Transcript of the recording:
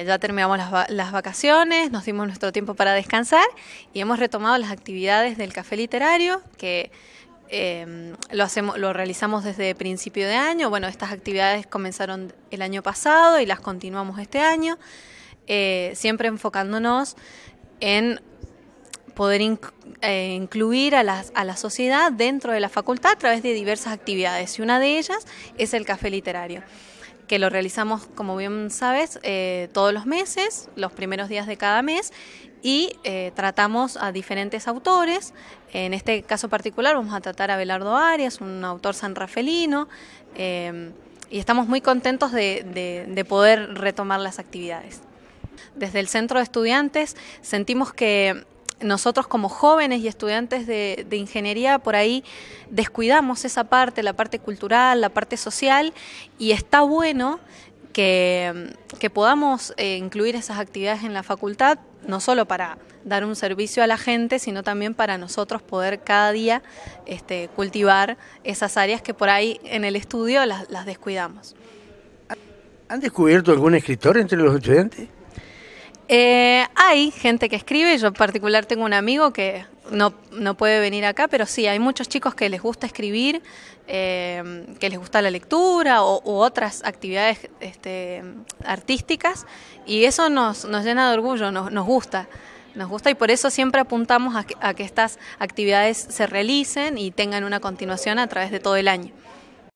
Eh, ya terminamos las, vacaciones, nos dimos nuestro tiempo para descansar y hemos retomado las actividades del café literario que em, lo, hacemos, lo realizamos desde principio de año. Bueno, estas actividades comenzaron el año pasado y las continuamos este año, eh, siempre enfocándonos en poder eh, incluir a la sociedad dentro de la facultad a través de diversas actividades y una de ellas es el café literario que lo realizamos, como bien sabes, eh, todos los meses, los primeros días de cada mes, y eh, tratamos a diferentes autores. En este caso particular vamos a tratar a Belardo Arias, un autor sanrafelino, eh, y estamos muy contentos de poder retomar las actividades. Desde el centro de estudiantes sentimos que nosotros como jóvenes y estudiantes de, ingeniería por ahí descuidamos esa parte, la parte cultural, la parte social, y está bueno que, podamos eh, incluir esas actividades en la facultad, no solo para dar un servicio a la gente, sino también para nosotros poder cada día este, cultivar esas áreas que por ahí en el estudio las, las descuidamos. ¿Han descubierto algún escritor entre los estudiantes? Eh, hay gente que escribe, yo en particular tengo un amigo que no, puede venir acá, pero sí, hay muchos chicos que les gusta escribir, eh, que les gusta la lectura o, u otras actividades este, artísticas y eso nos, nos llena de orgullo, nos, nos gusta nos gusta y por eso siempre apuntamos a que, estas actividades se realicen y tengan una continuación a través de todo el año.